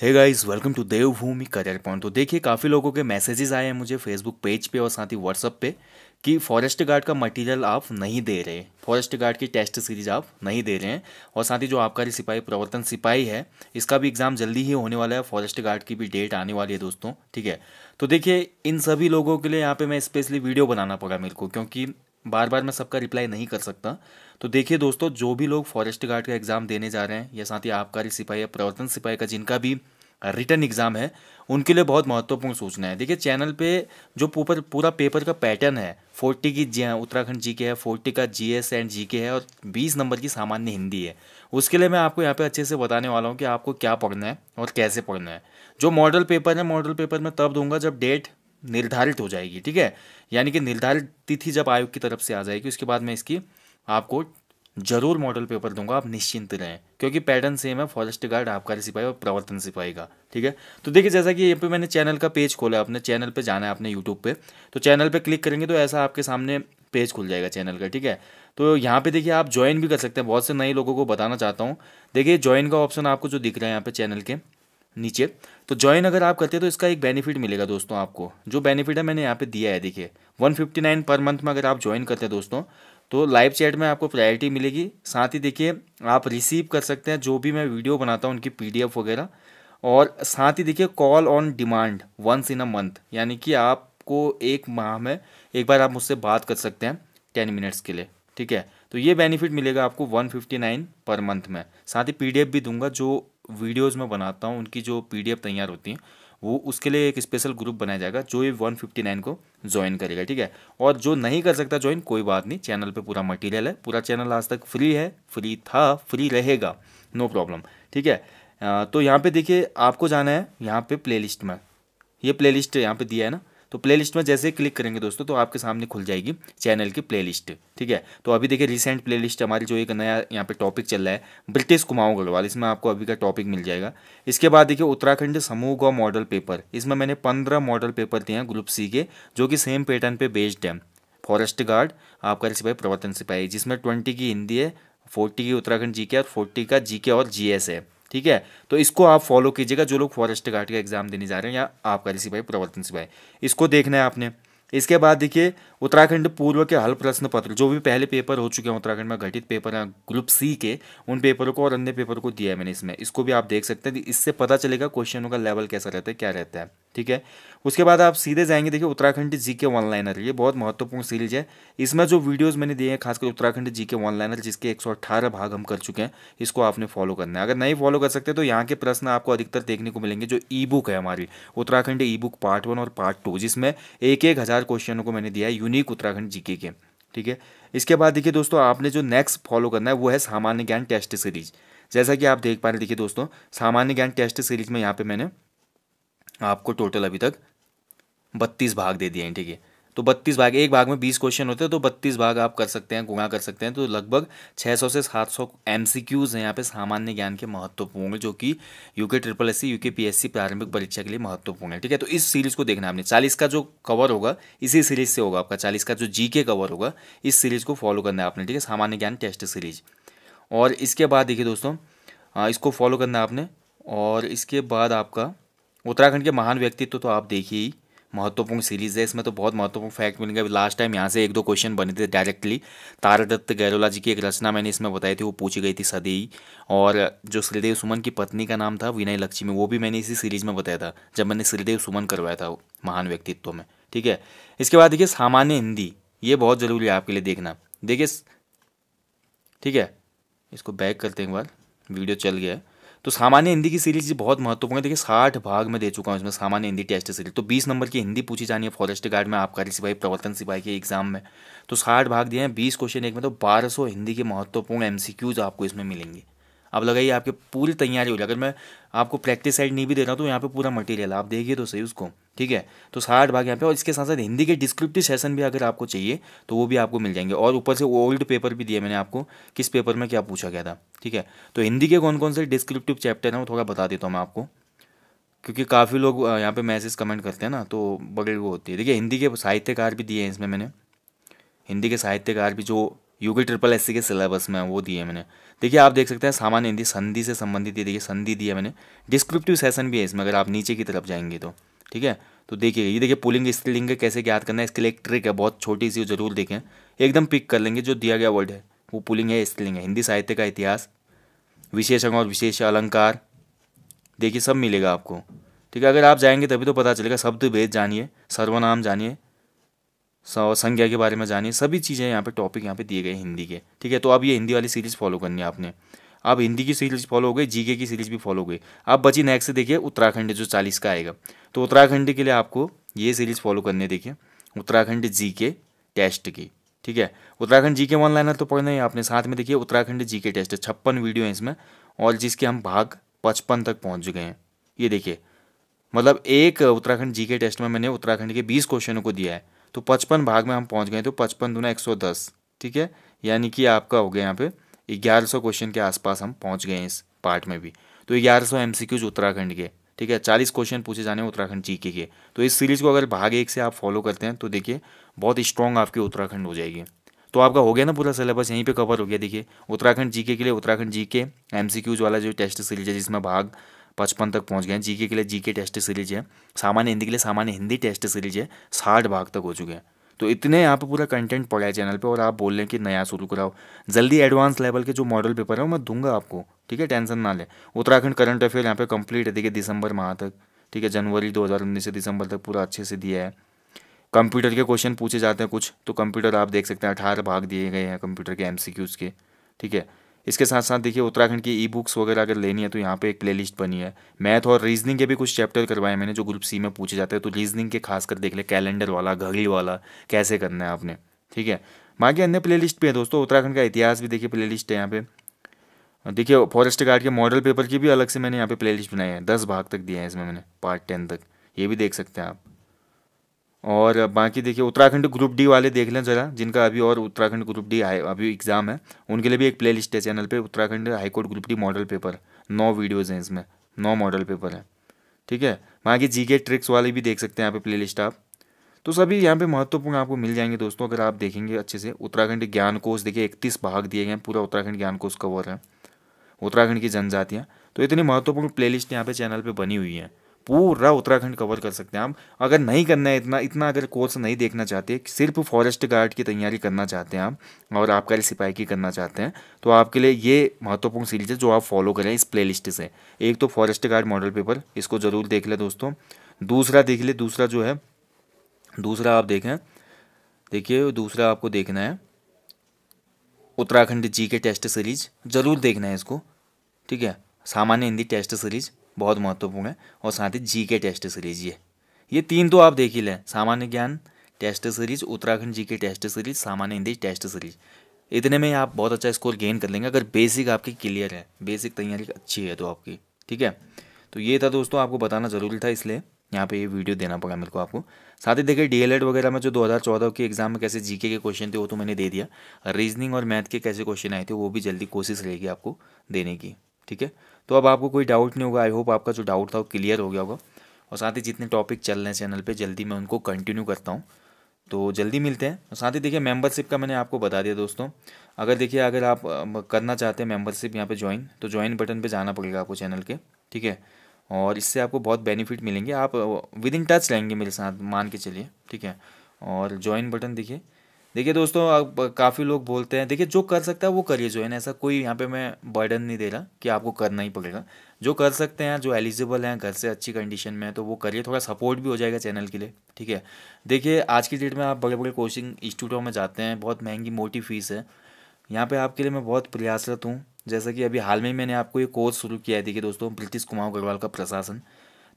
hey guys welcome to Devbhoomi career point तो देखिए काफ़ी लोगों के मैसेजेस आए हैं मुझे फेसबुक पेज पे और साथ ही व्हाट्सअप पे कि फॉरेस्ट गार्ड का मटेरियल आप नहीं दे रहे फॉरेस्ट गार्ड की टेस्ट सीरीज आप नहीं दे रहे हैं और साथ ही जो आबकारी सिपाही प्रवर्तन सिपाही है इसका भी एग्ज़ाम जल्दी ही होने वाला है फॉरेस्ट गार्ड की भी डेट आने वाली है दोस्तों ठीक है तो देखिए इन सभी लोगों के लिए यहाँ पे मैं स्पेशली वीडियो बनाना पड़ा मेरे को क्योंकि बार बार मैं सबका रिप्लाई नहीं कर सकता तो देखिए दोस्तों जो भी लोग फॉरेस्ट गार्ड का एग्ज़ाम देने जा रहे हैं या साथ ही आबकारी सिपाही या प्रवर्तन सिपाही का जिनका भी रिटर्न एग्ज़ाम है उनके लिए बहुत महत्वपूर्ण सूचना है देखिए चैनल पे जो पूपर पूरा पेपर का पैटर्न है फोर्टी की जी उत्तराखंड जी के है फोर्टी का जी एस एंड जी के है और बीस नंबर की सामान्य हिंदी है उसके लिए मैं आपको यहाँ पे अच्छे से बताने वाला हूँ कि आपको क्या पढ़ना है और कैसे पढ़ना है जो मॉडल पेपर है मॉडल पेपर मैं तब दूंगा जब डेट निर्धारित हो जाएगी ठीक है यानी कि निर्धारित तिथि जब आयोग की तरफ से आ जाएगी उसके बाद मैं इसकी आपको जरूर मॉडल पेपर दूंगा आप निश्चिंत रहें क्योंकि पैटर्न सेम है फॉरेस्ट गार्ड आपका सिपाही और प्रवर्तन सिपाही का ठीक है तो देखिए जैसा कि यहाँ पे मैंने चैनल का पेज खोला अपने चैनल पे जाना है अपने यूट्यूब पे तो चैनल पे क्लिक करेंगे तो ऐसा आपके सामने पेज खुल जाएगा चैनल का ठीक है तो यहाँ पे देखिए आप ज्वाइन भी कर सकते हैं बहुत से नए लोगों को बताना चाहता हूँ देखिए ज्वाइन का ऑप्शन आपको जो दिख रहा है यहाँ पे चैनल के नीचे तो ज्वाइन अगर आप करते हैं तो इसका एक बेनिफिट मिलेगा दोस्तों आपको जो बेनिफिट है मैंने यहाँ पे दिया है देखिए 159 पर मंथ में अगर आप ज्वाइन करते हैं दोस्तों तो लाइव चैट में आपको प्रायोरिटी मिलेगी साथ ही देखिए आप रिसीव कर सकते हैं जो भी मैं वीडियो बनाता हूँ उनकी पी वगैरह और साथ ही देखिए call on demand once in a month यानी कि आपको एक माह में एक बार आप मुझसे बात कर सकते हैं टेन मिनट्स के लिए ठीक है तो ये बेनिफिट मिलेगा आपको 159 पर मंथ में साथ ही पीडीएफ भी दूंगा जो वीडियोज़ में बनाता हूँ उनकी जो पी तैयार होती हैं वो उसके लिए एक स्पेशल ग्रुप बनाया जाएगा जो ये 159 को ज्वाइन करेगा ठीक है और जो नहीं कर सकता ज्वाइन कोई बात नहीं चैनल पे पूरा मटेरियल है पूरा चैनल आज तक फ्री है फ्री था फ्री रहेगा नो प्रॉब्लम ठीक है तो यहाँ पे देखिए आपको जाना है यहाँ पे प्लेलिस्ट में ये प्लेलिस्ट यहाँ पर दिया है ना तो प्लेलिस्ट में जैसे क्लिक करेंगे दोस्तों तो आपके सामने खुल जाएगी चैनल की प्लेलिस्ट ठीक है तो अभी देखिए रिसेंट प्लेलिस्ट हमारी जो एक नया यहाँ पे टॉपिक चल रहा है ब्रिटिश कुमाऊं गढ़वाल इसमें आपको अभी का टॉपिक मिल जाएगा इसके बाद देखिए उत्तराखंड समूह का मॉडल पेपर इसमें मैंने पंद्रह मॉडल पेपर दिए हैं ग्रुप सी के जो कि सेम पैटर्न पर बेस्ड है फॉरेस्ट गार्ड आपका सिपाही प्रवर्तन सिपाही जिसमें ट्वेंटी की हिंदी है फोर्टी की उत्तराखंड जी के और फोर्टी का जी के और जी है ठीक है तो इसको आप फॉलो कीजिएगा जो लोग फॉरेस्ट गार्ड का एग्जाम देने जा रहे हैं या आपका ऋषि भाई प्रवर्तन सिपाही इसको देखना है आपने इसके बाद देखिए उत्तराखंड पूर्व के हल प्रश्न पत्र जो भी पहले पेपर हो चुके हैं उत्तराखंड में घटित पेपर हैं ग्रुप सी के उन पेपरों को और अन्य पेपरों को दिया है मैंने इसमें इसको भी आप देख सकते हैं इससे पता चलेगा क्वेश्चनों का लेवल कैसा रहता है क्या रहता है ठीक है उसके बाद आप सीधे जाएंगे देखिए उत्तराखंड जी के वन ये बहुत महत्वपूर्ण सीरीज है इसमें जो वीडियोज मैंने दिए हैं खासकर उत्तराखंड जी के वन जिसके एक भाग हम कर चुके हैं इसको आपने फॉलो करना है अगर नहीं फॉलो कर सकते तो यहाँ के प्रश्न आपको अधिकतर देखने को मिलेंगे जो ई बुक है हमारी Uttarakhand e book part one और पार्ट टू जिसमें एक एक हज़ार क्वेश्चनों को मैंने दिया है यूनिक उत्तराखंड जीके के ठीक है इसके बाद देखिए दोस्तों आपने जो नेक्स्ट फॉलो करना है वो है सामान्य ज्ञान टेस्ट सीरीज जैसा कि आप देख पा रहे देखिए दोस्तों सामान्य ज्ञान टेस्ट सीरीज में यहाँ पे मैंने आपको टोटल अभी तक बत्तीस भाग दे दिए हैं ठीक है तो बत्तीस भाग एक भाग में बीस क्वेश्चन होते हैं तो बत्तीस भाग आप कर सकते हैं गुणा कर सकते हैं तो लगभग छः सौ से सात सौ एम सी क्यूज़ हैं यहाँ पे सामान्य ज्ञान के महत्वपूर्ण जो कि UK triple S C UK P S C प्रारंभिक परीक्षा के लिए महत्वपूर्ण है ठीक है तो इस सीरीज़ को देखना आपने चालीस का जो कवर होगा इसी सीरीज़ से होगा आपका चालीस का जो जी के कवर होगा इस सीरीज़ को फॉलो करना है आपने ठीक है सामान्य ज्ञान टेस्ट सीरीज और इसके बाद देखिए दोस्तों इसको फॉलो करना है आपने और इसके बाद आपका उत्तराखंड के महान व्यक्तित्व तो आप देखिए ही महत्वपूर्ण सीरीज़ है इसमें तो बहुत महत्वपूर्ण फैक्ट मिलेंगे अभी लास्ट टाइम यहाँ से एक दो क्वेश्चन बने थे डायरेक्टली तारादत्त गैरोला जी की एक रचना मैंने इसमें बताई थी वो पूछी गई थी सदी और जो श्रीदेव सुमन की पत्नी का नाम था विनय लक्ष्मी वो भी मैंने इसी सीरीज़ में बताया था जब मैंने श्रीदेव सुमन करवाया था महान व्यक्तित्व में ठीक है इसके बाद देखिए सामान्य हिंदी ये बहुत ज़रूरी है आपके लिए देखना देखिए ठीक है इसको बैक करते हैं एक बार वीडियो चल गया है तो सामान्य हिंदी की सीरीज बहुत महत्वपूर्ण है देखिए साठ भाग में दे चुका हूँ इसमें सामान्य हिंदी टेस्ट सीरीज तो बीस नंबर की हिंदी पूछी जानी है फॉरेस्ट गार्ड में आपका सिपाही प्रवर्तन सिपाही के एग्जाम में तो साठ भाग दिए हैं बीस क्वेश्चन एक में तो बारह सौ हिंदी के महत्वपूर्ण एम आपको इसमें मिलेंगे अब लगाइए आपकी पूरी तैयारी हो जाए अगर मैं आपको प्रैक्टिस साइड नहीं भी दे रहा हूँ तो यहाँ पे पूरा मटेरियल आप देखिए तो सही उसको ठीक है तो साठ भाग यहाँ पे और इसके साथ साथ हिंदी के डिस्क्रिप्टिव सेशन भी अगर आपको चाहिए तो वो भी आपको मिल जाएंगे और ऊपर से ओल्ड पेपर भी दिए मैंने आपको किस पेपर में क्या पूछा गया था ठीक है तो हिंदी के कौन कौन से डिस्क्रिप्टिव चैप्टर हैं वो थोड़ा बता देता हूँ मैं आपको क्योंकि काफ़ी लोग यहाँ पे मैसेज कमेंट करते हैं ना तो बड़े वो होती है देखिए हिंदी के साहित्यकार भी दिए हैं इसमें मैंने हिंदी के साहित्यकार भी जो यूके ट्रिपल एस के सिलेबस में वो दिए मैंने देखिए आप देख सकते हैं सामान्य हिंदी संधि से संबंधित ये देखिए संधि दी है मैंने डिस्क्रिप्टिव सेशन भी है इसमें अगर आप नीचे की तरफ जाएंगे तो ठीक है तो देखिए ये देखिए पुलिंग स्केलिंग कैसे याद करना है इसके लिए एक ट्रिक है बहुत छोटी सी जरूर देखें एकदम पिक कर लेंगे जो दिया गया वर्ड है वो पुलिंग है स्केलिंग है हिंदी साहित्य का इतिहास विशेषण और विशेष अलंकार देखिए सब मिलेगा आपको ठीक है अगर आप जाएंगे तभी तो पता चलेगा शब्द भेद जानिए सर्वनाम जानिए संज्ञा के बारे में जानिए सभी चीज़ें यहाँ पे टॉपिक यहाँ पे दिए गए हिंदी के ठीक है तो अब ये हिंदी वाली सीरीज़ फॉलो करनी है आपने अब हिंदी की सीरीज फॉलो हो गई जीके की सीरीज भी फॉलो हो गई अब बची नेक्स्ट देखिए उत्तराखंड जो चालीस का आएगा तो उत्तराखंड के लिए आपको ये सीरीज फॉलो करने देखिए उत्तराखंड जी के टेस्ट की ठीक है उत्तराखंड जी के वन लाइनर तो पढ़ना ही आपने साथ में देखिए उत्तराखंड जी के टेस्ट छप्पन वीडियो है इसमें और जिसके हम भाग पचपन तक पहुँच चुके हैं ये देखिए मतलब एक उत्तराखंड जी के टेस्ट में मैंने उत्तराखंड के बीस क्वेश्चनों को दिया है तो पचपन भाग में हम पहुँच गए तो पचपन दूना एक सौ दस ठीक है यानी कि आपका हो गया यहाँ पे ग्यारह सौ क्वेश्चन के आसपास हम पहुंच गए इस पार्ट में भी तो ग्यारह सौ एम सी क्यूज उत्तराखंड के ठीक है चालीस क्वेश्चन पूछे जाने हैं उत्तराखंड जी के, के तो इस सीरीज़ को अगर भाग एक से आप फॉलो करते हैं तो देखिए बहुत स्ट्रॉन्ग आपकी उत्तराखंड हो जाएगी तो आपका हो गया ना पूरा सिलेबस यहीं पे कवर हो गया देखिए उत्तराखंड जीके के लिए उत्तराखंड जीके एमसीक्यूज वाला जो टेस्ट सीरीज है जिसमें भाग पचपन तक पहुंच गए जीके के लिए जीके टेस्ट सीरीज है सामान्य हिंदी के लिए सामान्य हिंदी टेस्ट सीरीज है साठ भाग तक हो चुके हैं तो इतने यहाँ पर पूरा कंटेंट पड़ा है चैनल पे और आप बोल रहे हैं कि नया शुरू कराओ जल्दी एडवांस लेवल के जो मॉडल पेपर है वो मैं दूंगा आपको ठीक है टेंशन ना ले उत्तराखंड करंट अफेयर यहाँ पे कंप्लीट है देखिए दिसंबर माह तक ठीक है जनवरी दो से दिसंबर तक पूरा अच्छे से दिया है कंप्यूटर के क्वेश्चन पूछे जाते हैं कुछ तो कंप्यूटर आप देख सकते हैं अठारह भाग दिए गए हैं कंप्यूटर के एम के ठीक है इसके साथ साथ देखिए उत्तराखंड की ई बुक्स वगैरह अगर लेनी है तो यहाँ पे एक प्लेलिस्ट बनी है मैथ और रीजनिंग के भी कुछ चैप्टर करवाए मैंने जो ग्रुप सी में पूछे जाते हैं तो रीजनिंग के खास कर देख ले कैलेंडर वाला घड़ी वाला कैसे करना है आपने ठीक है बाकी अन्य लिस्ट भी है दोस्तों उत्तराखंड का इतिहास भी देखिए लिस्ट है यहाँ पे देखिए फॉरेस्ट गार्ड के मॉडल पेपर की भी अलग से मैंने यहाँ पे लिस्ट बनाई है दस भाग तक दिया है इसमें मैंने पार्ट टेन तक ये भी देख सकते हैं आप और बाकी देखिए उत्तराखंड ग्रुप डी वाले देख लें ज़रा जिनका अभी और उत्तराखंड ग्रुप डी आए अभी एग्ज़ाम है उनके लिए भी एक प्लेलिस्ट है चैनल पे Uttarakhand high court group D model paper नौ वीडियोज़ हैं इसमें नौ मॉडल पेपर हैं ठीक है बाकी जी के ट्रिक्स वाले भी देख सकते हैं यहाँ पे प्ले आप तो सभी यहाँ पे महत्वपूर्ण आपको मिल जाएंगे दोस्तों अगर आप देखेंगे अच्छे से उत्तराखंड ज्ञान कोष देखिए इकतीस भाग दिए गए हैं पूरा उत्तराखंड ज्ञान कोष कवर है उत्तराखंड की जनजातियाँ तो इतनी महत्वपूर्ण प्लेलिस्ट यहाँ पे चैनल पे बनी हुई है पूरा उत्तराखंड कवर कर सकते हैं आप अगर नहीं करना है इतना इतना अगर कोर्स नहीं देखना चाहते सिर्फ फॉरेस्ट गार्ड की तैयारी करना चाहते हैं आप और लिए सिपाही की करना चाहते हैं तो आपके लिए ये महत्वपूर्ण सीरीज है जो आप फॉलो करें इस प्ले लिस्ट से एक तो फॉरेस्ट गार्ड मॉडल पेपर इसको ज़रूर देख लें दोस्तों दूसरा देख ले दूसरा जो है दूसरा आप देखें देखिए दूसरा आपको देखना है उत्तराखंड जी के टेस्ट सीरीज ज़रूर देखना है इसको ठीक है सामान्य हिंदी टेस्ट सीरीज बहुत महत्वपूर्ण है और साथ ही जी के टेस्ट सीरीज ये ये तीन तो आप देख ही लें सामान्य ज्ञान टेस्ट सीरीज उत्तराखंड जी के टेस्ट सीरीज सामान्य हिंदी टेस्ट सीरीज इतने में आप बहुत अच्छा स्कोर गेन कर लेंगे अगर बेसिक आपकी क्लियर है बेसिक तैयारी अच्छी है तो आपकी ठीक है तो ये था दोस्तों आपको बताना ज़रूरी था इसलिए यहाँ पे ये वीडियो देना पड़ा मेरे को आपको साथ ही देखिए डीएलएड वगैरह में जो 2014 के एग्जाम में कैसे जीके के क्वेश्चन थे वो तो मैंने दे दिया रीजनिंग और मैथ के कैसे क्वेश्चन आए थे वो भी जल्दी कोशिश रहेगी आपको देने की ठीक है तो अब आपको कोई डाउट नहीं होगा आई होप आपका जो डाउट था वो क्लियर हो गया होगा और साथ ही जितने टॉपिक चल रहे हैं चैनल पे जल्दी मैं उनको कंटिन्यू करता हूँ तो जल्दी मिलते हैं और साथ ही देखिए मेंबरशिप का मैंने आपको बता दिया दोस्तों अगर देखिए अगर आप करना चाहते हैं मेम्बरशिप यहाँ पर ज्वाइन तो ज्वाइन बटन पर जाना पड़ेगा आपको चैनल के ठीक है और इससे आपको बहुत बेनिफिट मिलेंगे आप विद इन टच रहेंगे मेरे साथ मान के चलिए ठीक है और ज्वाइन बटन देखिए देखिए दोस्तों आप काफ़ी लोग बोलते हैं देखिए जो कर सकता है वो करिए जो है ना ऐसा कोई यहाँ पे मैं बर्डन नहीं दे रहा कि आपको करना ही पड़ेगा जो कर सकते हैं जो एलिजिबल हैं घर से अच्छी कंडीशन में है तो वो करिए थोड़ा सपोर्ट भी हो जाएगा चैनल के लिए ठीक है देखिए आज की डेट में आप बड़े बड़े कोचिंग इंस्टीट्यूटों में जाते हैं बहुत महंगी मोटी फीस है यहाँ पर आपके लिए मैं बहुत प्रयासरत हूँ जैसा कि अभी हाल में ही मैंने आपको ये कोर्स शुरू किया है देखिए दोस्तों ब्रिटिश कुमाऊँ अग्रवाल का प्रशासन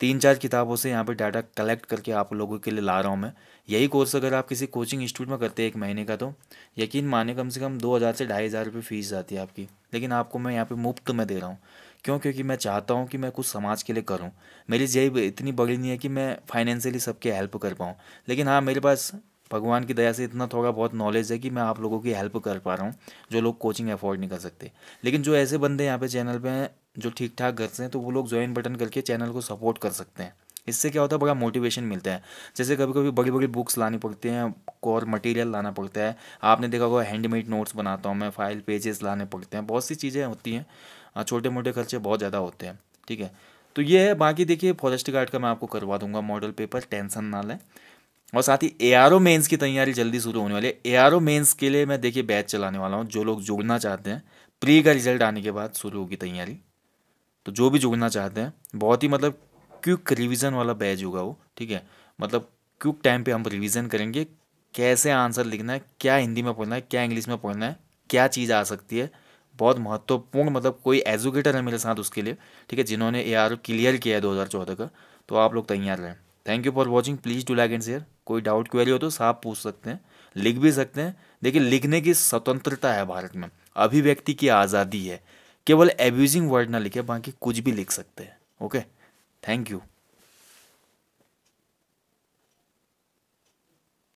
तीन चार किताबों से यहाँ पे डाटा कलेक्ट करके आप लोगों के लिए ला रहा हूँ मैं यही कोर्स अगर आप किसी कोचिंग इंस्टीट्यूट में करते हैं एक महीने का तो यकीन माने कम से कम दो हज़ार से ढाई हज़ार रुपये फ़ीस जाती है आपकी लेकिन आपको मैं यहाँ पे मुफ्त में दे रहा हूँ क्यों क्योंकि मैं चाहता हूँ कि मैं कुछ समाज के लिए करूँ मेरी जेब इतनी बड़ी नहीं है कि मैं फाइनेंशियली सबके हेल्प कर पाऊँ लेकिन हाँ मेरे पास भगवान की दया से इतना थोड़ा बहुत नॉलेज है कि मैं आप लोगों की हेल्प कर पा रहा हूँ जो लोग कोचिंग अफोर्ड नहीं कर सकते लेकिन जो ऐसे बंदे यहाँ पे चैनल पे हैं जो ठीक ठाक गर्ल्स हैं तो वो लोग ज्वाइन बटन करके चैनल को सपोर्ट कर सकते हैं इससे क्या होता है बड़ा मोटिवेशन मिलता है जैसे कभी कभी बड़ी बड़ी बुक्स लानी पड़ती हैं और मटेरियल लाना पड़ता है आपने देखा होगा हैंडमेड नोट्स बनाता हूँ मैं फाइल पेजेस लाने पड़ते हैं बहुत सी चीज़ें होती हैं छोटे मोटे खर्चे बहुत ज़्यादा होते हैं ठीक है तो ये है बाकी देखिए फॉरेस्ट गार्ड का मैं आपको करवा दूंगा मॉडल पेपर टेंशन ना लें और साथ ही ए आर ओ मेन्स की तैयारी जल्दी शुरू होने वाली है ए आर ओ मेन्स के लिए मैं देखिए बैच चलाने वाला हूँ जो लोग जुड़ना चाहते हैं प्री का रिजल्ट आने के बाद शुरू होगी तैयारी तो जो भी जुड़ना चाहते हैं बहुत ही मतलब क्विक रिविज़न वाला बैच होगा वो ठीक है मतलब क्विक टाइम पे हम रिविज़न करेंगे कैसे आंसर लिखना है क्या हिंदी में पढ़ना है क्या इंग्लिश में पढ़ना है क्या चीज़ आ सकती है बहुत महत्वपूर्ण मतलब कोई एजुकेटर है मेरे साथ उसके लिए ठीक है जिन्होंने ए आर क्लियर किया है दो हज़ार चौदह का तो आप लोग तैयार रहें thank you for watching please to like and share कोई डाउट क्वेरी हो तो साफ पूछ सकते हैं लिख भी सकते हैं देखिए लिखने की स्वतंत्रता है भारत में अभिव्यक्ति की आज़ादी है केवल एब्यूजिंग वर्ड ना लिखे बाकी कुछ भी लिख सकते हैं ओके थैंक यू